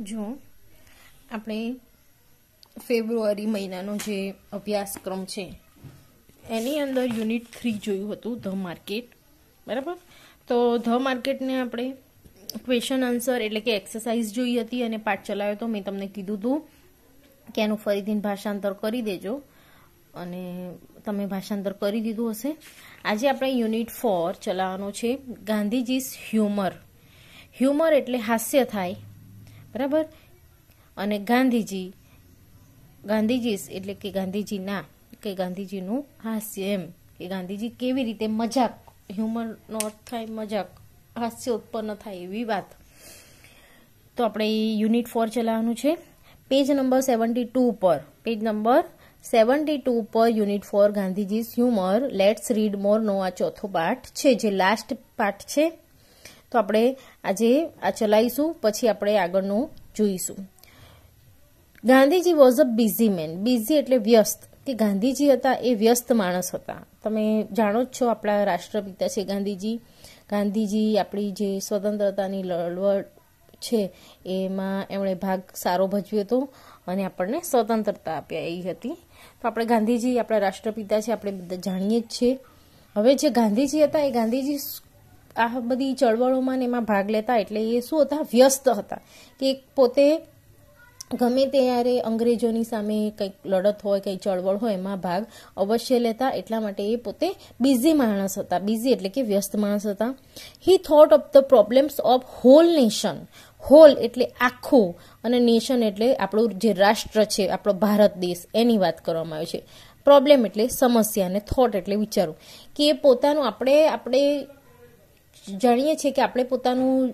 જો આપણે ફેબ્રુઆરી મહિનાનો જે અભ્યાસક્રમ છે એની અંદર યુનિટ થ્રી જોયું હતું ધ માર્કેટ બરાબર તો ધ માર્કેટને આપણે ક્વેશ્ચન આન્સર એટલે કે એક્સરસાઇઝ જોઈ હતી અને પાઠ ચલાવ્યો તો મેં તમને કીધું હતું કે એનું ફરીથી ભાષાંતર કરી દેજો અને તમે ભાષાંતર કરી દીધું હશે આજે આપણે યુનિટ ફોર ચલાવવાનો છે ગાંધીજીસ હ્યુમર હ્યુમર એટલે હાસ્ય થાય બરાબર અને ગાંધીજી ગાંધીજી એટલે કે ગાંધીજીના કે ગાંધીજીનું હાસ્ય એમ કે ગાંધીજી કેવી રીતે મજાક હ્યુમરનો અર્થ થાય મજાક હાસ્ય ઉત્પન્ન થાય એવી વાત તો આપણે યુનિટ ફોર ચલાવવાનું છે પેજ નંબર સેવન્ટી ટુ પર પેજ નંબર સેવન્ટી ટુ પર unit four Gandhiji's humour let's read મોરનો આ ચોથો પાઠ છે જે લાસ્ટ પાઠ છે તો આપણે આજે આ ચલાવીશું પછી આપણે આગળનું જોઈશું Gandhiji was a busy man busy એટલે વ્યસ્ત કે ગાંધીજી હતા એ વ્યસ્ત માણસ હતા તમે જાણો જ છો આપણા રાષ્ટ્રપિતા છે ગાંધીજી ગાંધીજી આપણી જે સ્વતંત્રતાની લડવડ છે એમાં એમણે ભાગ સારો ભજવ્યો હતો અને આપણને સ્વતંત્રતા આપ્યા એ હતી તો આપણે ગાંધીજી આપણા રાષ્ટ્રપિતા છે આપણે બધા જાણીએ જ છીએ હવે જે ગાંધીજી હતા એ ગાંધીજી આ બધી ચળવળોમાં એમાં ભાગ લેતા એટલે એ શું હતા વ્યસ્ત હતા કે પોતે ગમે ત્યારે અંગ્રેજોની સામે કંઈક લડત હોય કંઈ ચળવળ હોય એમાં ભાગ અવશ્ય લેતા એટલા માટે એ પોતે બિઝી માણસ હતા બિઝી એટલે કે વ્યસ્ત માણસ હતા he thought of the problems of whole nation whole એટલે આખું અને નેશન એટલે આપણું જે રાષ્ટ્ર છે આપણો ભારત દેશ એની વાત કરવામાં આવે છે પ્રોબ્લેમ એટલે સમસ્યા અને થોટ એટલે વિચારવું કે પોતાનું આપણે આપણે જાણીએ છીએ કે આપણે પોતાનું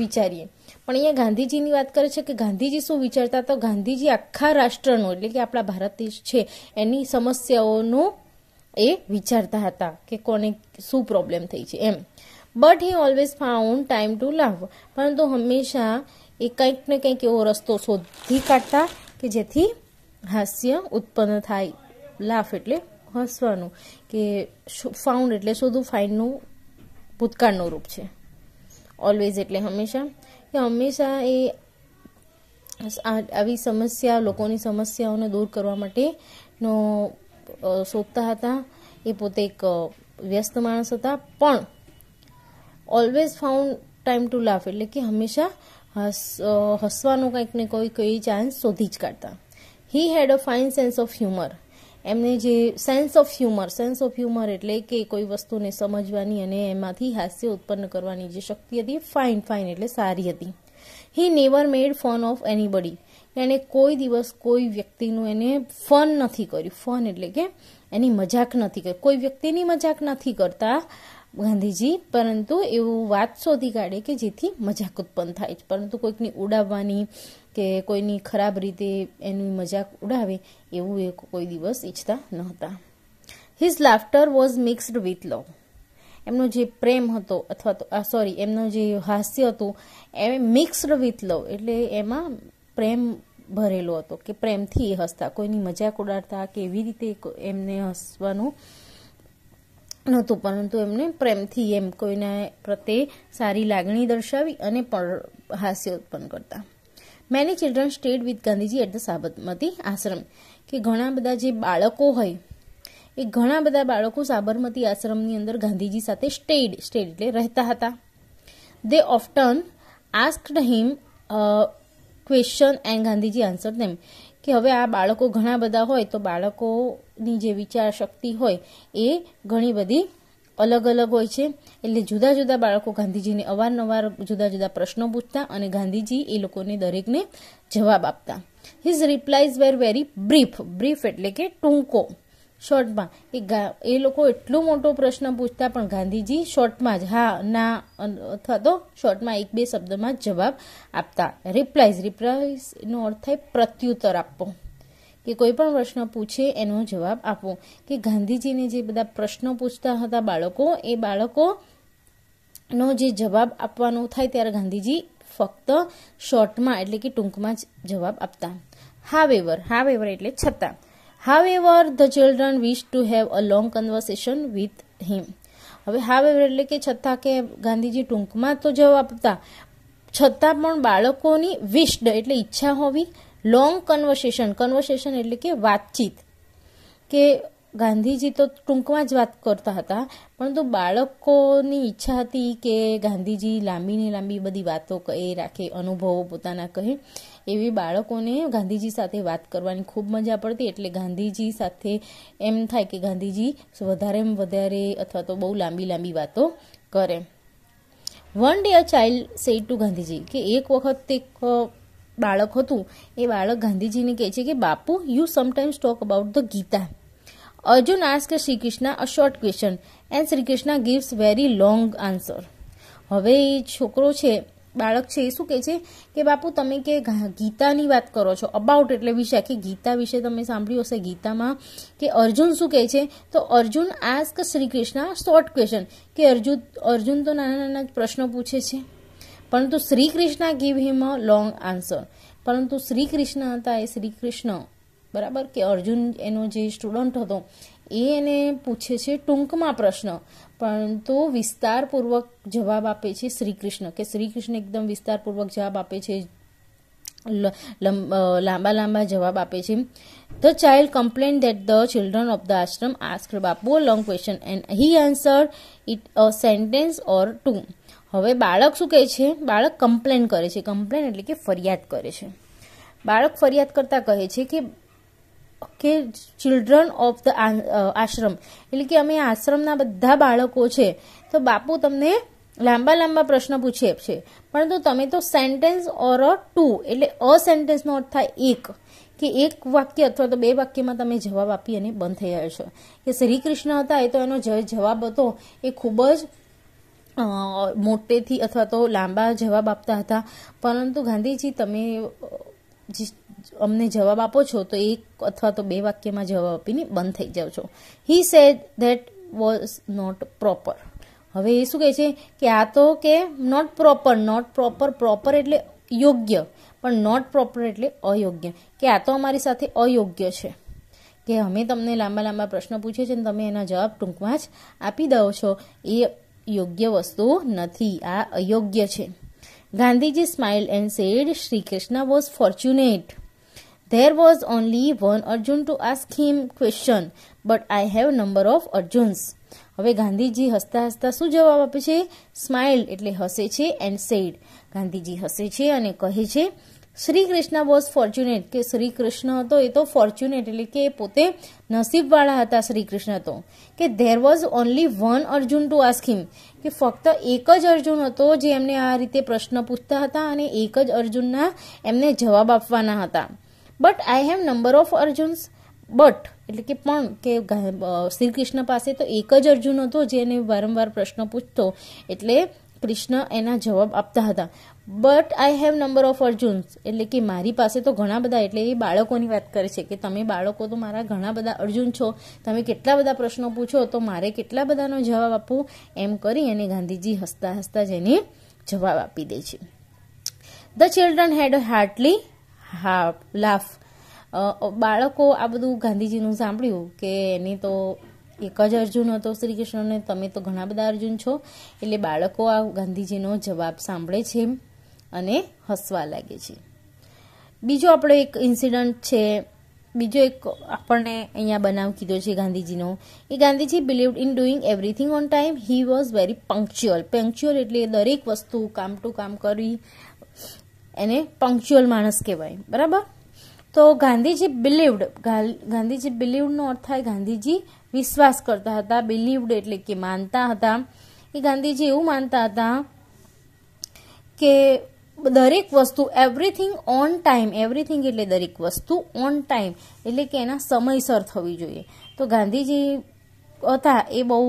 વિચારીએ પણ અહીંયા ગાંધીજીની વાત કરે છે કે ગાંધીજી શું વિચારતા તો ગાંધીજી આખા રાષ્ટ્રનો એટલે કે આપણા ભારત દેશ છે એની સમસ્યાઓનું એ વિચારતા હતા કે કોને શું પ્રોબ્લેમ થઈ છે એમ but he always found time to laugh પરંતુ હંમેશા એ કંઈક ને કંઈક એવો રસ્તો શોધી કાઢતા કે જેથી હાસ્ય ઉત્પન્ન થાય લાફ એટલે હસવાનું કે ફાઉન્ડ એટલે શોધું ફાઇનનું ભૂતકાળનું રૂપ છે ઓલવેઝ એટલે હંમેશા કે હંમેશા એ આવી સમસ્યા લોકોની સમસ્યાઓને દૂર કરવા માટેનો શોધતા હતા એ પોતે એક વ્યસ્ત માણસ હતા પણ always found time to laugh એટલે કે હંમેશા હસ હસવાનો કંઈક ને કોઈ કોઈ ચાન્સ શોધી જ કાઢતા he had a fine sense of humour એમને જે sense of humour sense of humour એટલે કે કોઈ વસ્તુને સમજવાની અને એમાંથી હાસ્ય ઉત્પન્ન કરવાની જે શક્તિ હતી ફાઇન ફાઇન એટલે સારી હતી he never made fun of anybody એણે કોઈ દિવસ કોઈ વ્યક્તિનું એને ફન નથી કર્યું ફન એટલે કે એની મજાક નથી કરી કોઈ વ્યક્તિની મજાક નથી કરતા ગાંધીજી પરંતુ એવું વાત શોધી કાઢે કે જેથી મજાક ઉત્પન્ન થાય છે પરંતુ કોઈકની ઉડાવવાની કે કોઈની ખરાબ રીતે એની મજાક ઉડાવે એવું એ કોઈ દિવસ ઈચ્છતા નહોતા his laughter was mixed with love એમનો જે પ્રેમ હતો અથવા તો સોરી એમનો જે હાસ્ય હતું એ મિક્સ્ડ વિથ લવ એટલે એમાં પ્રેમ ભરેલો હતો કે પ્રેમથી હસતા કોઈની મજાક ઉડાડતા કે એવી રીતે એમને હસવાનું નહોતું પરંતુ એમને પ્રેમથી એમ કોઈના પ્રત્યે સારી લાગણી દર્શાવી અને પણ હાસ્ય ઉત્પન્ન કરતા many children stayed with Gandhiji at the Sabarmati Ashram કે ઘણા બધા જે બાળકો હોય એ ઘણા બધા બાળકો સાબરમતી આશ્રમની અંદર ગાંધીજી સાથે સ્ટેડ સ્ટેડ એટલે રહેતા હતા they often asked him question and Gandhiji answer them કે હવે આ બાળકો ઘણા બધા હોય તો બાળકોની જે વિચાર શક્તિ હોય એ ઘણી બધી અલગ અલગ હોય છે એટલે જુદા જુદા બાળકો ગાંધીજીને અવારનવાર જુદા જુદા પ્રશ્નો પૂછતા અને ગાંધીજી એ લોકોને દરેકને જવાબ આપતા his replies were very brief brief એટલે કે ટૂંકો શોર્ટમાં એ એ લોકો એટલો મોટો પ્રશ્ન પૂછતા પણ ગાંધીજી શોર્ટમાં જ હા ના અથવા તો શોર્ટમાં એક બે શબ્દમાં જવાબ આપતા રિપ્લાયઝ રિપ્લાયઝ રિપ્લાઇઝનો અર્થ થાય પ્રત્યુત્તર આપવો કે કોઈ પણ પ્રશ્ન પૂછે એનો જવાબ આપો કે ગાંધીજીને જે બધા પ્રશ્નો પૂછતા હતા બાળકો એ બાળકો નો જે જવાબ આપવાનો થાય ત્યારે ગાંધીજી ફક્ત શોર્ટમાં એટલે કે ટૂંકમાં જ જવાબ આપતા હાવેવર હાવેવર એટલે છતાં however the children wish to have a long conversation with him હવે હાવેવર એટલે કે છતાં કે ગાંધીજી ટૂંકમાં તો જવાબ આપતા છતાં પણ બાળકોની વિશ્ડ એટલે ઈચ્છા હોવી લોંગ કન્વર્સેશન કન્વર્સેશન એટલે કે વાતચીત કે ગાંધીજી તો ટૂંકમાં જ વાત કરતા હતા પરંતુ બાળકોની ઈચ્છા હતી કે ગાંધીજી લાંબીને લાંબી બધી વાતો કહે રાખે અનુભવો પોતાના કહે એવી બાળકોને ગાંધીજી સાથે વાત કરવાની ખૂબ મજા પડતી એટલે ગાંધીજી સાથે એમ થાય કે ગાંધીજી વધારે વધારે અથવા તો બહુ લાંબી લાંબી વાતો કરે one day a child said to Gandhiji કે એક વખત એક બાળક હતું એ બાળક ગાંધીજીને કહે છે કે Bapu you sometimes talk about the Gita Arjun ask Shri Krishna a short question and Shri Krishna gives very long answer હવે એ છોકરો છે બાળક છે એ શું કહે છે કે બાપુ તમે કે ગીતાની વાત કરો છો અબાઉટ એટલે વિશે કે ગીતા વિશે તમે સાંભળ્યું હશે ગીતામાં કે અર્જુન શું કહે છે તો Arjun ask Shri Krishna short question કે અર્જુન અર્જુન તો નાના નાના પ્રશ્નો પૂછે છે પરંતુ Shri Krishna give him a long answer પરંતુ શ્રી કૃષ્ણ હતા એ શ્રી કૃષ્ણ બરાબર કે અર્જુન એનો જે સ્ટુડન્ટ હતો એ એને પૂછે છે ટૂંકમાં પ્રશ્ન પરંતુ વિસ્તારપૂર્વક જવાબ આપે છે શ્રી કૃષ્ણ કે શ્રી કૃષ્ણ એકદમ વિસ્તારપૂર્વક જવાબ આપે છે લાંબા લાંબા જવાબ આપે છે the child complain that the children of the ashram ask Bapu long question and he answer it a sentence or two હવે બાળક શું કહે છે બાળક કમ્પ્લેન કરે છે કમ્પ્લેન એટલે કે ફરિયાદ કરે છે બાળક ફરિયાદ કરતાં કહે છે કે કે ચિલ્ડ્રન ઓફ ધ આશ્રમ એટલે કે અમે આશ્રમના બધા બાળકો છે તો બાપુ તમને લાંબા લાંબા પ્રશ્ન પૂછે છે પરંતુ તમે તો સેન્ટેન્સ ઓર અ ટુ એટલે અ સેન્ટેન્સનો અર્થ થાય એક કે એક વાક્ય અથવા તો બે વાક્યમાં તમે જવાબ આપી અને બંધ થઈ રહ્યો છો કે શ્રી કૃષ્ણ હતા એ તો એનો જવાબ હતો એ ખૂબ જ મોટેથી અથવા તો લાંબા જવાબ આપતા હતા પરંતુ ગાંધીજી તમે અમને જવાબ આપો છો તો એક અથવા તો બે વાક્યમાં જવાબ આપીને બંધ થઈ જાઓ છો he said that was not proper હવે એ શું કહે છે કે આ તો કે not proper not proper proper એટલે યોગ્ય પણ નોટ પ્રોપર એટલે અયોગ્ય કે આ તો અમારી સાથે અયોગ્ય છે કે અમે તમને લાંબા લાંબા પ્રશ્નો પૂછીએ છીએ અને તમે એના જવાબ ટૂંકમાં જ આપી દો છો એ યોગ્ય વસ્તુ નથી આ અયોગ્ય છે Gandhiji smile and said Shri Krishna was fortunate there was only one Arjun to ask him question but I have number of Arjuns હવે ગાંધીજી હસતા હસતા શું જવાબ આપે છે સ્માઇલ એટલે હસે છે એન્ડ સેડ ગાંધીજી હસે છે અને કહે છે શ્રી કૃષ્ણ વોઝ ફોર્ચ્યુનેટ કે શ્રી કૃષ્ણ હતો એ તો ફોર્ચ્યુનેટ એટલે કે પોતે નસીબવાળા હતા શ્રી કૃષ્ણ તો કે there was only one Arjun to ask him કે ફક્ત એક જ અર્જુન હતો જે એમને આ રીતે પ્રશ્ન પૂછતા હતા અને એક જ અર્જુનના એમને જવાબ આપવાના હતા but I have number of Arjuns but એટલે કે પણ કે શ્રી કૃષ્ણ પાસે તો એક જ અર્જુન હતો જેને વારંવાર પ્રશ્ન પૂછતો એટલે કૃષ્ણ એના જવાબ આપતા હતા but I have number of Arjun એટલે કે મારી પાસે તો ઘણા બધા એટલે એ બાળકોની વાત કરે છે કે તમે બાળકો તો મારા ઘણા બધા અર્જુન છો તમે કેટલા બધા પ્રશ્નો પૂછો તો મારે કેટલા બધાનો જવાબ આપવું એમ કરી અને ગાંધીજી હસતા હસતા જ એને જવાબ આપી દે છે ધ ચિલ્ડ્રન હેડ હાર્ટલી હા લાફ બાળકો આ બધું ગાંધીજીનું સાંભળ્યું કે એની તો એક જ અર્જુન હતો શ્રી કૃષ્ણને તમે તો ઘણા બધા અર્જુન છો એટલે બાળકો આ ગાંધીજીનો જવાબ સાંભળે છે અને હસવા લાગે છે બીજો આપણો એક ઇન્સિડન્ટ છે બીજો એક આપણને અહીંયા બનાવ કીધો છે ગાંધીજીનો એ Gandhiji believe in doing everything on time he was very punctual punctual એટલે દરેક વસ્તુ કામ ટુ કામ કરી એને પંક્ચ્યુઅલ માણસ કહેવાય બરાબર તો ગાંધીજી બિલીવડ ગાંધીજી બિલીવડનો અર્થ થાય ગાંધીજી વિશ્વાસ કરતા હતા બિલીવડ એટલે કે માનતા હતા એ ગાંધીજી એવું માનતા હતા કે દરેક વસ્તુ એવરીથિંગ ઓન ટાઈમ એવરીથિંગ એટલે દરેક વસ્તુ ઓન ટાઈમ એટલે કે એના સમયસર થવી જોઈએ તો ગાંધીજી હતા એ બહુ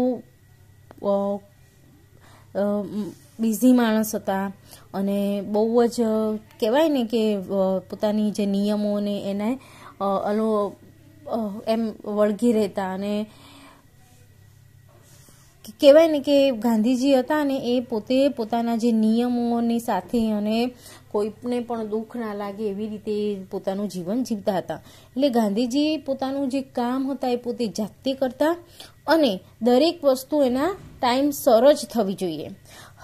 બિઝી માણસ હતા અને બહુ જ કહેવાય ને કે પોતાની જે નિયમોને એને એમ વળગી રહેતા અને કહેવાય ને કે ગાંધીજી હતા ને એ પોતે પોતાના જે નિયમોની સાથે અને કોઈને પણ દુઃખ ના લાગે એવી રીતે પોતાનું જીવન જીવતા હતા એટલે ગાંધીજી પોતાનું જે કામ હતા એ પોતે જાતે કરતા અને દરેક વસ્તુ એના ટાઈમ સર થવી જોઈએ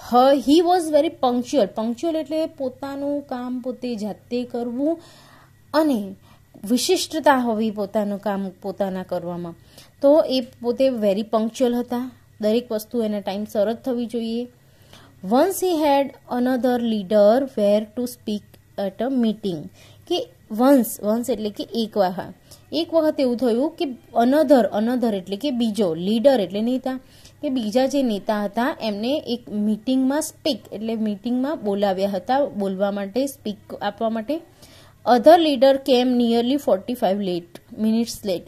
હ he was very punctual punctual એટલે પોતાનું કામ પોતે જાતે કરવું અને વિશિષ્ટતા હોવી પોતાનું કામ પોતાના કરવામાં તો એ પોતે વેરી પંક્ચ્યુઅલ હતા દરેક વસ્તુ એના ટાઈમ સરસ થવી જોઈએ once he had another leader were to speak at a meeting કે વન્સ વન્સ એટલે કે એક વખત એક વખત એવું થયું કે અનધર અનધર એટલે કે બીજો લીડર એટલે નેતા કે બીજા જે નેતા હતા એમને એક મીટિંગમાં સ્પીક એટલે મીટિંગમાં બોલાવ્યા હતા બોલવા માટે સ્પીક આપવા માટે other leader came nearly forty five late minutes late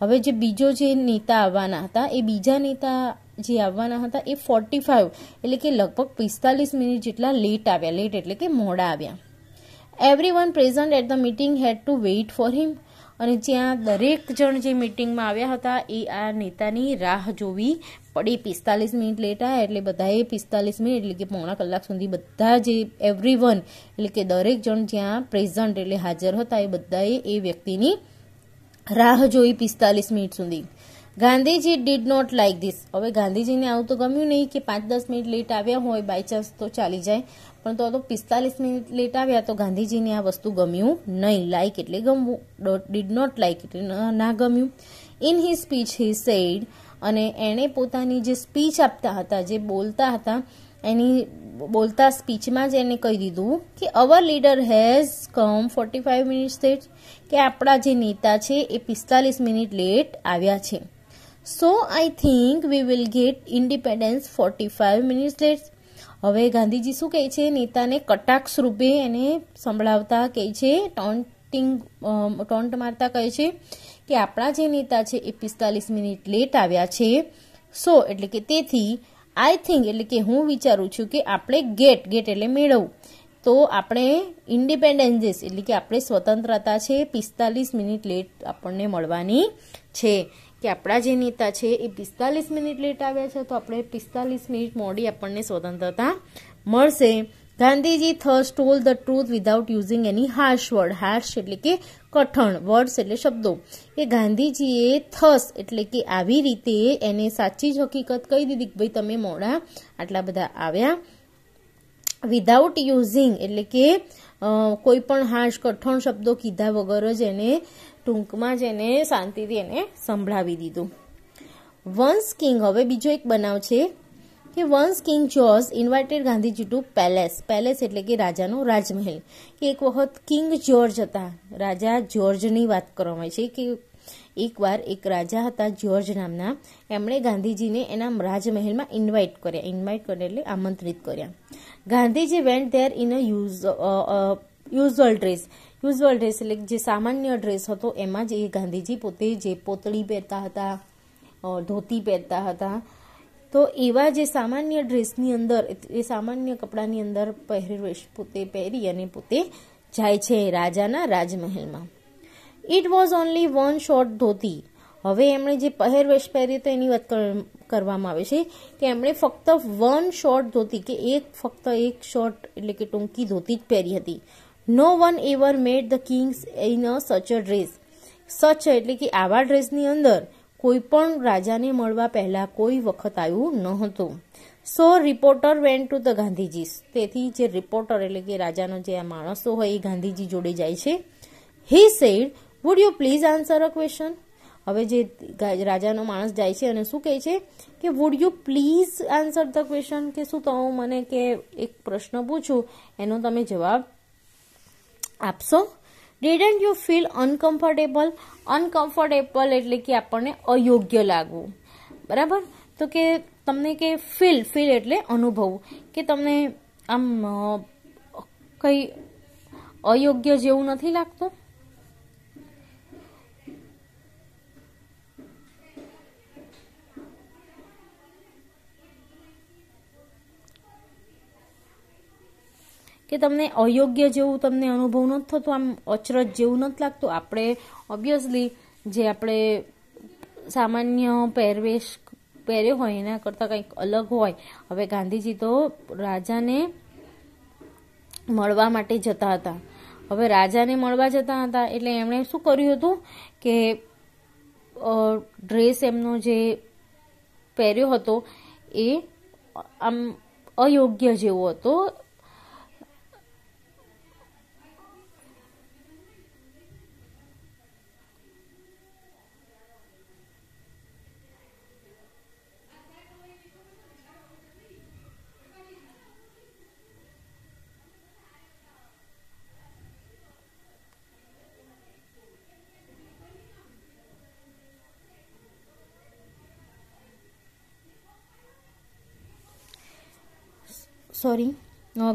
હવે જે બીજો જે નેતા આવવાના હતા એ બીજા નેતા જે આવવાના હતા એ ફોર્ટી ફાઇવ એટલે કે લગભગ પિસ્તાલીસ મિનિટ જેટલા લેટ આવ્યા લેટ એટલે કે મોડા આવ્યા every one present at the meeting had to wait for him અને જ્યાં દરેક જણ જે મિટિંગમાં આવ્યા હતા એ આ નેતાની રાહ જોવી પડી પિસ્તાલીસ મિનિટ લેટ આવ્યા એટલે બધાએ પિસ્તાલીસ મિનિટ એટલે કે પોણા કલાક સુધી બધા જે એવરી વન એટલે કે દરેક જણ જ્યાં પ્રેઝન્ટ એટલે હાજર હતા એ બધાએ એ વ્યક્તિની રાહ જોઈ પિસ્તાલીસ મિનિટ સુધી Gandhiji did not like this હવે ગાંધીજીને આવું તો ગમ્યું નહીં કે પાંચ દસ મિનિટ લેટ આવ્યા હોય બાય ચાન્સ તો ચાલી જાય પણ તો તો પિસ્તાલીસ મિનિટ લેટ આવ્યા તો ગાંધીજીને આ વસ્તુ ગમ્યું નહીં લાઇક એટલે ગમવું ડોટ ડીડ નોટ લાઇક એટલે ના ગમ્યું in he speech he said અને એણે પોતાની જે સ્પીચ આપતા હતા જે બોલતા હતા એની બોલતા સ્પીચમાં જ એને કહી દીધું કે our leader has come forty five minutes late કે આપણા જે નેતા છે એ પિસ્તાલીસ મિનિટ લેટ આવ્યા છે so I think we will get independence forty five minutes late હવે ગાંધીજી શું કહે છે નેતાને કટાક્ષ રૂપે એને સંભળાવતા કહે છે ટોન્ટિંગ ટોન્ટ મારતા કહે છે કે આપણા જે નેતા છે એ પિસ્તાલીસ મિનિટ લેટ આવ્યા છે સો એટલે કે તેથી આઈ થિંક એટલે કે હું વિચારું છું કે આપણે ગેટ ગેટ એટલે મેળવવું તો આપણે ઇન્ડિપેન્ડન્સીસ એટલે કે આપણે સ્વતંત્રતા છે પિસ્તાલીસ મિનિટ લેટ આપણને મળવાની છે કે આપણા જે નેતા છે એ પિસ્તાલીસ મિનિટ લેટ આવ્યા છે તો આપણે પિસ્તાલીસ મિનિટ મોડી આપણને સ્વતંત્રતા મળશે Gandhiji thus told the truth without using any harsh word harsh એટલે કે કઠણ વર્ડ્સ એટલે શબ્દો કે ગાંધીજીએ થસ એટલે કે આવી રીતે એને સાચી જ હકીકત કહી દીધી કે ભાઈ તમે મોડા આટલા બધા આવ્યા વિધાઉટ યુઝિંગ એટલે કે કોઈ પણ હાર્શ કઠણ શબ્દો કીધા વગર જ એને ટૂંકમાં જ એને શાંતિથી એને સંભળાવી દીધું વંશ કિંગ હવે બીજો એક બનાવ છે કે once king George invited Gandhiji to palace palace એટલે કે રાજાનો રાજમહેલ કે એક વખત કિંગ જ્યોર્જ હતા રાજા જ્યોર્જની વાત કરવામાં છે કે એકવાર એક રાજા હતા જ્યોર્જ નામના એમણે ગાંધીજીને એના રાજમહેલમાં ઇન્વાઇટ કર્યા ઇન્વાઇટ કર્યા એટલે આમંત્રિત કર્યા Gandhiji went there in a use usual dress usual dress એટલે જે સામાન્ય ડ્રેસ હતો એમાં જ એ ગાંધીજી પોતે જે પોતળી પહેરતા હતા ધોતી પહેરતા હતા તો એવા જે સામાન્ય ડ્રેસની અંદર એ સામાન્ય કપડાની અંદર પહેરવેશ પોતે પહેરી અને પોતે જાય છે રાજાના રાજમહેલમાં it was only one short dhoti હવે એમણે જે પહેરવેશ પહેર્યો તો એની વાત કરવામાં આવે છે કે એમણે ફક્ત વન શોર્ટ ધોતી કે એક ફક્ત એક શોર્ટ એટલે કે ટૂંકી ધોતી જ પહેરી હતી no one ever made the kings in a such a dress સચ એટલે કે આવા ડ્રેસની અંદર કોઈ પણ રાજાને મળવા પહેલાં કોઈ વખત આવ્યું નહોતું so reporter went to the Gandhiji તેથી જે રિપોર્ટર એટલે કે રાજાનો જે આ માણસો હોય એ ગાંધીજી જોડે જાય છે he said would you please answer a question હવે જે રાજાનો માણસ જાય છે અને શું કહે છે કે would you please answer the question કે શું તો હું મને કે એક પ્રશ્ન પૂછું એનો તમે જવાબ આપશો didn't you feel uncomfortable uncomfortable એટલે કે આપણને અયોગ્ય લાગવું બરાબર તો કે તમને કે ફીલ ફીલ એટલે અનુભવવું કે તમને આમ કંઈ અયોગ્ય જેવું નથી લાગતું કે તમને અયોગ્ય જેવું તમને અનુભવ નથી થતો આમ અચરજ જેવું નથી લાગતું આપણે ઓબ્વિયસલી જે આપણે સામાન્ય પહેરવેશ પહેર્યો હોય એના કરતાં કંઈક અલગ હોય હવે ગાંધીજી તો રાજાને મળવા માટે જતા હતા હવે રાજાને મળવા જતા હતા એટલે એમણે શું કર્યું હતું કે ડ્રેસ એમનો જે પહેર્યો હતો એ આમ અયોગ્ય જેવો હતો સોરી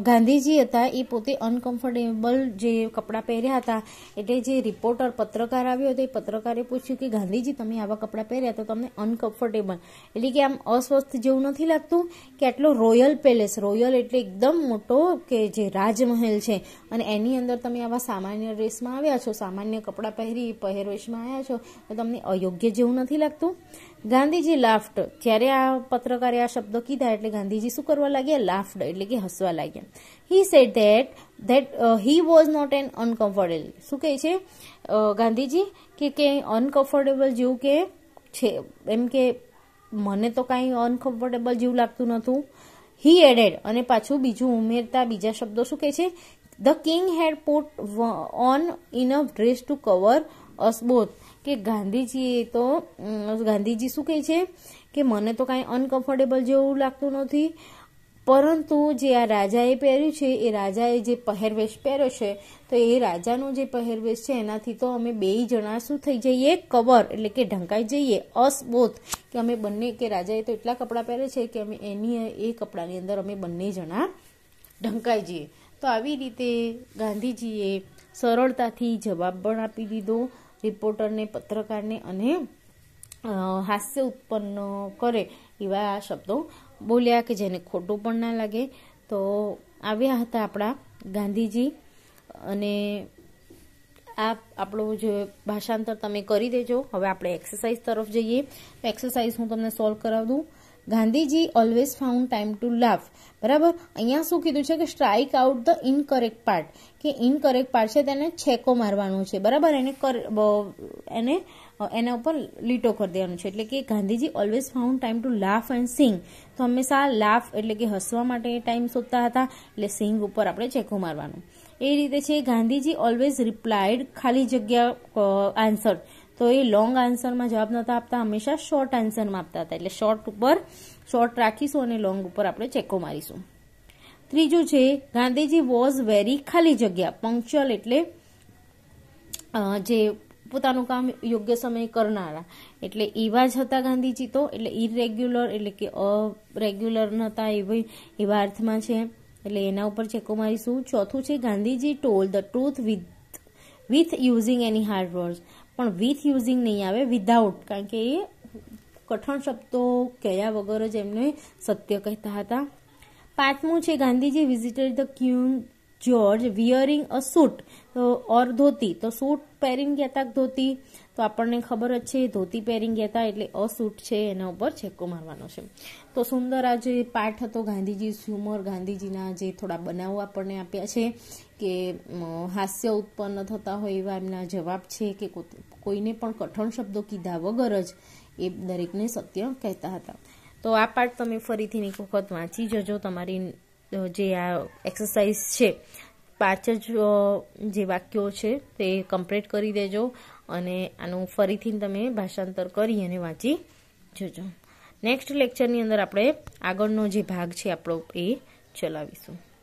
ગાંધીજી હતા એ પોતે અનકમ્ફર્ટેબલ જે કપડાં પહેર્યા હતા એટલે જે રિપોર્ટર પત્રકાર આવ્યો હતો એ પત્રકારે પૂછ્યું કે ગાંધીજી તમે આવા કપડાં પહેર્યા તો તમને અનકમ્ફર્ટેબલ એટલે કે આમ અસ્વસ્થ જેવું નથી લાગતું કે આટલો રોયલ પેલેસ રોયલ એટલે એકદમ મોટો કે જે રાજમહેલ છે અને એની અંદર તમે આવા સામાન્ય ડ્રેસમાં આવ્યા છો સામાન્ય કપડાં પહેરી પહેરવેશમાં આવ્યા છો તો તમને અયોગ્ય જેવું નથી લાગતું ગાંધીજી લાફ્ટ જ્યારે આ પત્રકારે આ શબ્દ કીધા એટલે ગાંધીજી શું કરવા લાગ્યા લાફ્ડ એટલે કે હસવા લાગ્યા he said that that he was not an uncomfortable શું કહે છે ગાંધીજી કે કે અનકમ્ફર્ટેબલ જેવું કે છે એમ કે મને તો કાંઈ અનકમ્ફર્ટેબલ જેવું લાગતું નહોતું હી એડેડ અને પાછું બીજું ઉમેરતા બીજા શબ્દો શું કહે છે the king had put on enough dress to cover us કે ગાંધીજીએ તો ગાંધીજી શું કહે છે કે મને તો કાંઈ અનકમ્ફર્ટેબલ જેવું લાગતું નથી પરંતુ જે આ રાજાએ પહેર્યું છે એ રાજાએ જે પહેરવેશ પહેર્યો છે તો એ રાજાનો જે પહેરવેશ છે એનાથી તો અમે બેય જણા શું થઈ જઈએ કવર એટલે કે ઢંકાઈ જઈએ અસબોધ કે અમે બંને કે રાજાએ તો એટલા કપડાં પહેરે છે કે અમે એની એ કપડાની અંદર અમે બંને જણા ઢંકાઈ જઈએ તો આવી રીતે ગાંધીજીએ સરળતાથી જવાબ પણ આપી દીધો રિપોર્ટરને પત્રકારને અને હાસ્ય ઉત્પન્ન કરે એવા આ શબ્દો બોલ્યા કે જેને ખોટું પણ ના લાગે તો આવ્યા હતા આપણા ગાંધીજી અને આ આપણો જે ભાષાંતર તમે કરી દેજો હવે આપણે એક્સરસાઇઝ તરફ જઈએ એક્સરસાઇઝ હું તમને સોલ્વ કરાવું દઉં Gandhiji always found time to laugh બરાબર અહીંયા શું કીધું છે કે strike out the incorrect part કે ઇનકરેક્ટ પાર્ટ છે તેને છેકો મારવાનો છે બરાબર એને એને એના ઉપર લીટો કરી દેવાનું છે એટલે કે Gandhiji always found time to laugh and sing તો હંમેશા લાફ એટલે કે હસવા માટે ટાઈમ શોધતા હતા એટલે સિંગ ઉપર આપણે છેકો મારવાનું એ રીતે છે ગાંધીજી ઓલવેઝ રિપ્લાયડ ખાલી જગ્યા આન્સર તો એ લોંગ આન્સરમાં જવાબ નહોતા આપતા હંમેશા શોર્ટ આન્સરમાં આપતા હતા એટલે શોર્ટ ઉપર શોર્ટ રાખીશું અને લોંગ ઉપર આપણે ચેકો મારીશું ત્રીજું છે ગાંધીજી વોઝ વેરી ખાલી જગ્યા પંક્ચ્યુઅલ એટલે જે પોતાનું કામ યોગ્ય સમયે કરનારા એટલે એવા જ હતા ગાંધીજી તો એટલે ઇરેગ્યુલર એટલે કે અરેગ્યુલર નહોતા એવી એવા અર્થમાં છે એટલે એના ઉપર ચેકો મારીશું ચોથું છે Gandhiji told the truth with with using any hard words પણ વિથ યુઝિંગ નહીં આવે વિધાઉટ કારણ કે એ કઠણ શબ્દો કહ્યા વગર જ એમને સત્ય કહેતા હતા પાંચમું છે Gandhiji visited the queen George wearing a suit or dhoti તો સૂટ પહેરીને ગયા હતા ધોતી તો આપણને ખબર જ છે ધોતી પહેરી ગયા હતા એટલે અસૂટ છે એના ઉપર છેક્કો મારવાનો છે તો સુંદર આ જે પાઠ હતો ગાંધીજી હ્યુમર ગાંધીજીના જે થોડા બનાવો આપણને આપ્યા છે કે હાસ્ય ઉત્પન્ન થતા હોય એવા એમના જવાબ છે કે કોઈને પણ કઠણ શબ્દો કીધા વગર જ એ દરેકને સત્ય કહેતા હતા તો આ પાઠ તમે ફરીથી એક વખત વાંચી જજો તમારી જે આ એક્સરસાઇઝ છે પાંચ જ જે વાક્યો છે તે કમ્પ્લીટ કરી દેજો અને આનું ફરીથી તમે ભાષાંતર કરી અને વાંચી જજો નેક્સ્ટ લેક્ચરની અંદર આપણે આગળનો જે ભાગ છે આપણો એ ચલાવીશું